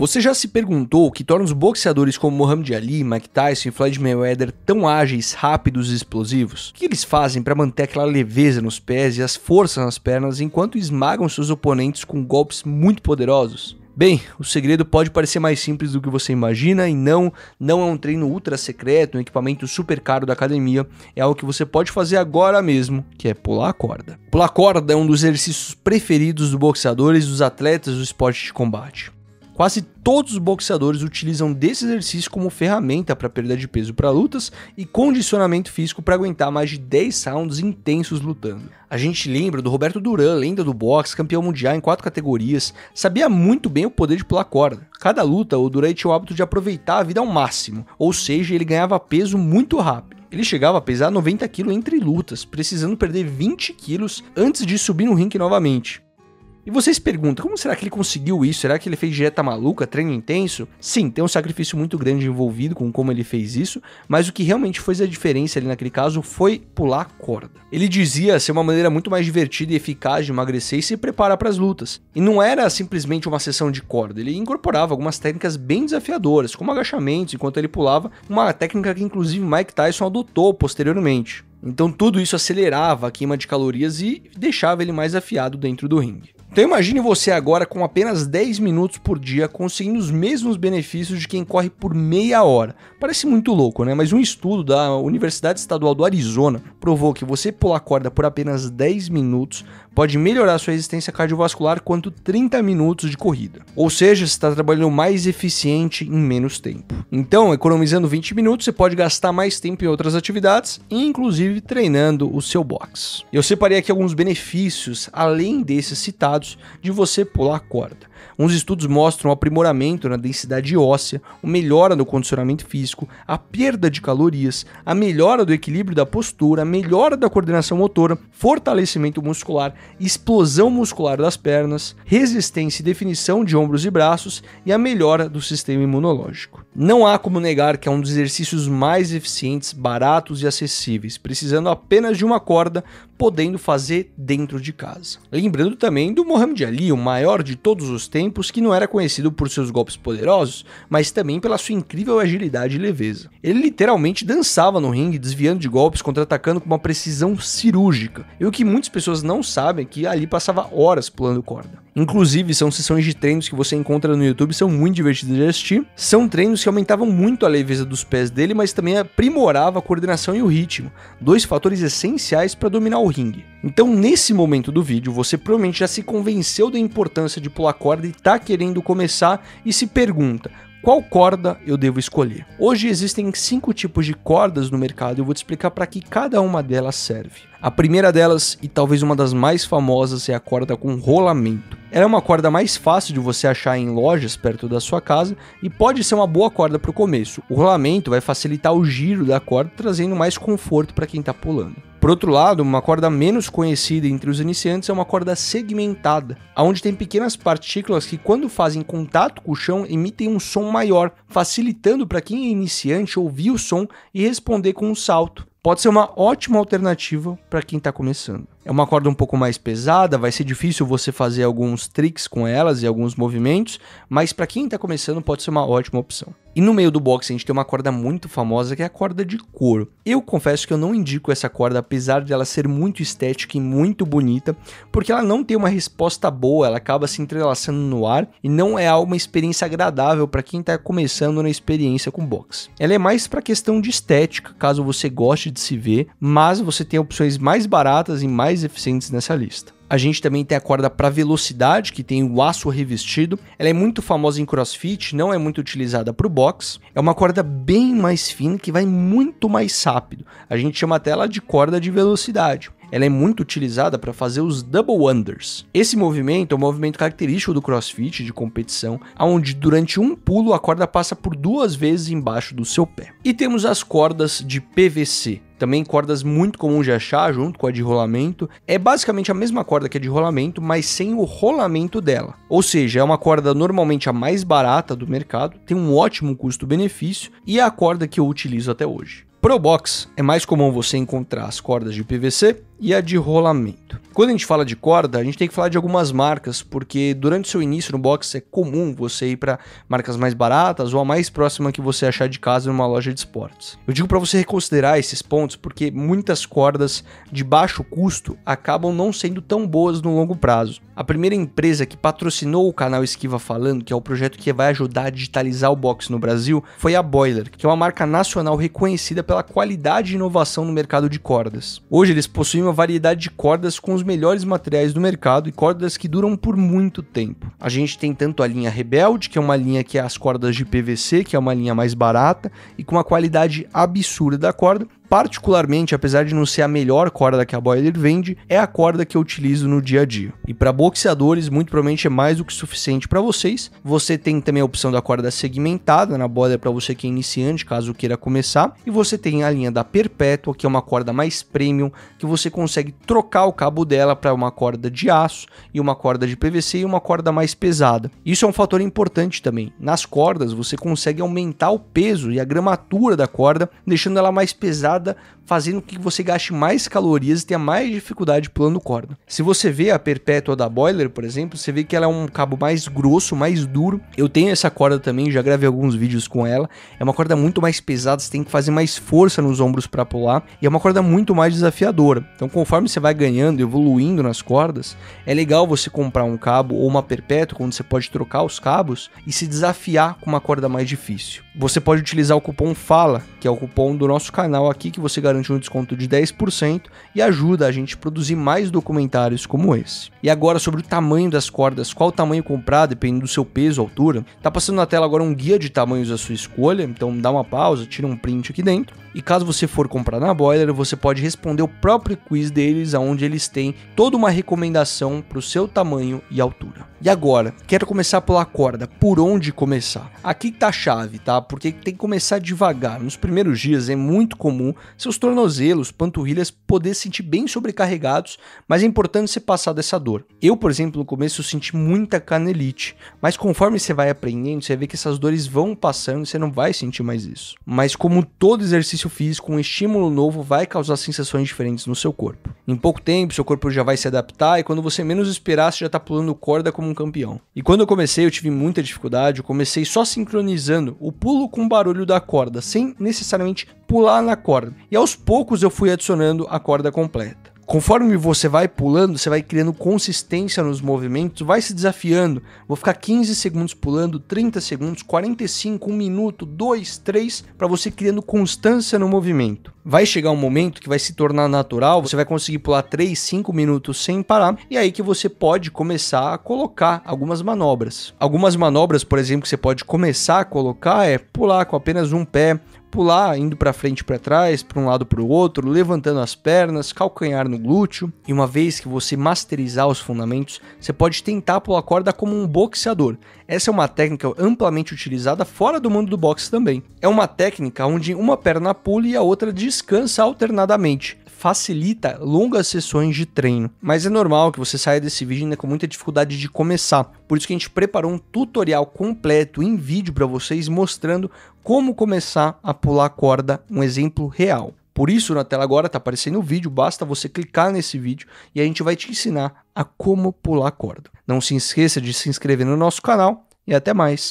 Você já se perguntou o que torna os boxeadores como Muhammad Ali, Mike Tyson e Floyd Mayweather tão ágeis, rápidos e explosivos? O que eles fazem para manter aquela leveza nos pés e as forças nas pernas enquanto esmagam seus oponentes com golpes muito poderosos? Bem, o segredo pode parecer mais simples do que você imagina e não, não é um treino ultra secreto, um equipamento super caro da academia, é algo que você pode fazer agora mesmo, que é pular a corda. Pular a corda é um dos exercícios preferidos dos boxeadores, dos atletas do esporte de combate. Quase todos os boxeadores utilizam desse exercício como ferramenta para perda de peso para lutas e condicionamento físico para aguentar mais de 10 rounds intensos lutando. A gente lembra do Roberto Duran, lenda do boxe, campeão mundial em quatro categorias, sabia muito bem o poder de pular corda. Cada luta, o Duran tinha o hábito de aproveitar a vida ao máximo, ou seja, ele ganhava peso muito rápido. Ele chegava a pesar 90 kg entre lutas, precisando perder 20 kg antes de subir no ringue novamente. E vocês perguntam, como será que ele conseguiu isso? Será que ele fez dieta maluca, treino intenso? Sim, tem um sacrifício muito grande envolvido com como ele fez isso, mas o que realmente fez a diferença ali naquele caso foi pular a corda. Ele dizia ser uma maneira muito mais divertida e eficaz de emagrecer e se preparar para as lutas. E não era simplesmente uma sessão de corda, ele incorporava algumas técnicas bem desafiadoras, como agachamentos enquanto ele pulava, uma técnica que inclusive Mike Tyson adotou posteriormente. Então tudo isso acelerava a queima de calorias e deixava ele mais afiado dentro do ringue. Então imagine você agora com apenas 10 minutos por dia conseguindo os mesmos benefícios de quem corre por meia hora. Parece muito louco, né? Mas um estudo da Universidade Estadual do Arizona provou que você pular corda por apenas 10 minutos pode melhorar sua resistência cardiovascular quanto 30 minutos de corrida. Ou seja, você está trabalhando mais eficiente em menos tempo. Então, economizando 20 minutos, você pode gastar mais tempo em outras atividades, inclusive treinando o seu box. Eu separei aqui alguns benefícios além desses citados resultados de você pular a corda. Uns estudos mostram um aprimoramento na densidade óssea, uma melhora no condicionamento físico, a perda de calorias, a melhora do equilíbrio da postura, a melhora da coordenação motora, fortalecimento muscular, explosão muscular das pernas, resistência e definição de ombros e braços e a melhora do sistema imunológico. Não há como negar que é um dos exercícios mais eficientes, baratos e acessíveis, precisando apenas de uma corda, podendo fazer dentro de casa. Lembrando também do Mohamed Ali, o maior de todos os tempos, que não era conhecido por seus golpes poderosos, mas também pela sua incrível agilidade e leveza. Ele literalmente dançava no ringue, desviando de golpes, contra-atacando com uma precisão cirúrgica. E o que muitas pessoas não sabem é que Ali passava horas pulando corda. Inclusive, são sessões de treinos que você encontra no YouTube, são muito divertidas de assistir. São treinos que aumentavam muito a leveza dos pés dele, mas também aprimorava a coordenação e o ritmo, dois fatores essenciais para dominar o ringue. Então, nesse momento do vídeo, você provavelmente já se convenceu da importância de pular corda e está querendo começar e se pergunta: qual corda eu devo escolher? Hoje existem cinco tipos de cordas no mercado e eu vou te explicar para que cada uma delas serve. A primeira delas, e talvez uma das mais famosas, é a corda com rolamento. Ela é uma corda mais fácil de você achar em lojas perto da sua casa e pode ser uma boa corda para o começo. O rolamento vai facilitar o giro da corda, trazendo mais conforto para quem está pulando. Por outro lado, uma corda menos conhecida entre os iniciantes é uma corda segmentada, onde tem pequenas partículas que, quando fazem contato com o chão, emitem um som maior, facilitando para quem é iniciante ouvir o som e responder com um salto pode ser uma ótima alternativa para quem está começando. É uma corda um pouco mais pesada, vai ser difícil você fazer alguns tricks com elas e alguns movimentos, mas para quem está começando pode ser uma ótima opção. E no meio do boxe a gente tem uma corda muito famosa que é a corda de couro. Eu confesso que eu não indico essa corda, apesar dela ser muito estética e muito bonita, porque ela não tem uma resposta boa, ela acaba se entrelaçando no ar e não é uma experiência agradável para quem está começando na experiência com boxe. Ela é mais para questão de estética, caso você goste de se ver, mas você tem opções mais baratas e mais eficientes nessa lista. A gente também tem a corda para velocidade, que tem o aço revestido. Ela é muito famosa em crossfit, não é muito utilizada para o box. É uma corda bem mais fina que vai muito mais rápido. A gente chama até ela de corda de velocidade ela é muito utilizada para fazer os double unders. Esse movimento é um movimento característico do crossfit de competição, onde durante um pulo a corda passa por duas vezes embaixo do seu pé. E temos as cordas de PVC, também cordas muito comuns de achar junto com a de rolamento. É basicamente a mesma corda que a de rolamento, mas sem o rolamento dela. Ou seja, é uma corda normalmente a mais barata do mercado, tem um ótimo custo-benefício e é a corda que eu utilizo até hoje. Pro Box é mais comum você encontrar as cordas de PVC e a de rolamento. Quando a gente fala de corda, a gente tem que falar de algumas marcas, porque durante seu início no boxe é comum você ir para marcas mais baratas ou a mais próxima que você achar de casa numa loja de esportes. Eu digo para você reconsiderar esses pontos porque muitas cordas de baixo custo acabam não sendo tão boas no longo prazo. A primeira empresa que patrocinou o canal Esquiva Falando, que é o projeto que vai ajudar a digitalizar o boxe no Brasil, foi a Boiler, que é uma marca nacional reconhecida pela qualidade e inovação no mercado de cordas. Hoje eles possuem uma variedade de cordas com os melhores materiais do mercado e cordas que duram por muito tempo. A gente tem tanto a linha Rebelde, que é uma linha que é as cordas de PVC, que é uma linha mais barata e com uma qualidade absurda da corda, particularmente, apesar de não ser a melhor corda que a Boiler vende, é a corda que eu utilizo no dia a dia. E para boxeadores, muito provavelmente é mais do que suficiente para vocês. Você tem também a opção da corda segmentada na Boiler para você que é iniciante, caso queira começar, e você tem a linha da Perpétua, que é uma corda mais premium, que você consegue trocar o cabo dela para uma corda de aço e uma corda de PVC e uma corda mais pesada. Isso é um fator importante também. Nas cordas, você consegue aumentar o peso e a gramatura da corda, deixando ela mais pesada pesada, fazendo com que você gaste mais calorias e tenha mais dificuldade pulando corda. Se você vê a perpétua da Boiler, por exemplo, você vê que ela é um cabo mais grosso, mais duro. Eu tenho essa corda também, já gravei alguns vídeos com ela. É uma corda muito mais pesada, você tem que fazer mais força nos ombros para pular e é uma corda muito mais desafiadora. Então, conforme você vai ganhando, evoluindo nas cordas, é legal você comprar um cabo ou uma perpétua, onde você pode trocar os cabos e se desafiar com uma corda mais difícil. Você pode utilizar o cupom FALA, que é o cupom do nosso canal aqui, que você garante um desconto de 10% e ajuda a gente a produzir mais documentários como esse. E agora sobre o tamanho das cordas, qual o tamanho comprar, dependendo do seu peso, altura. Tá passando na tela agora um guia de tamanhos à sua escolha, então dá uma pausa, tira um print aqui dentro. E caso você for comprar na Boiler, você pode responder o próprio quiz deles, aonde eles têm toda uma recomendação para o seu tamanho e altura. E agora, quero começar pela corda. Por onde começar? Aqui tá a chave, tá? porque tem que começar devagar. Nos primeiros dias é muito comum seus tornozelos, panturrilhas poder sentir bem sobrecarregados, mas é importante você passar dessa dor. Eu, por exemplo, no começo senti muita canelite, mas conforme você vai aprendendo, você vê que essas dores vão passando e você não vai sentir mais isso. Mas como todo exercício físico, um estímulo novo vai causar sensações diferentes no seu corpo. Em pouco tempo, seu corpo já vai se adaptar e quando você menos esperar, você já tá pulando corda como um campeão. E quando eu comecei, eu tive muita dificuldade, eu comecei só sincronizando o pulo pulo com o barulho da corda, sem necessariamente pular na corda. E aos poucos eu fui adicionando a corda completa. Conforme você vai pulando, você vai criando consistência nos movimentos, vai se desafiando. Vou ficar 15 segundos pulando, 30 segundos, 45, 1 minuto, 2, 3, para você criando constância no movimento. Vai chegar um momento que vai se tornar natural, você vai conseguir pular 3, 5 minutos sem parar, e é aí que você pode começar a colocar algumas manobras. Algumas manobras, por exemplo, que você pode começar a colocar é pular com apenas um pé, pular indo para frente e para trás, para um lado para o outro, levantando as pernas, calcanhar no glúteo. E uma vez que você masterizar os fundamentos, você pode tentar pular corda como um boxeador. Essa é uma técnica amplamente utilizada fora do mundo do boxe também. É uma técnica onde uma perna pula e a outra descansa alternadamente facilita longas sessões de treino. Mas é normal que você saia desse vídeo ainda com muita dificuldade de começar. Por isso que a gente preparou um tutorial completo em vídeo para vocês mostrando como começar a pular corda, um exemplo real. Por isso, na tela agora está aparecendo o vídeo, basta você clicar nesse vídeo e a gente vai te ensinar a como pular corda. Não se esqueça de se inscrever no nosso canal e até mais.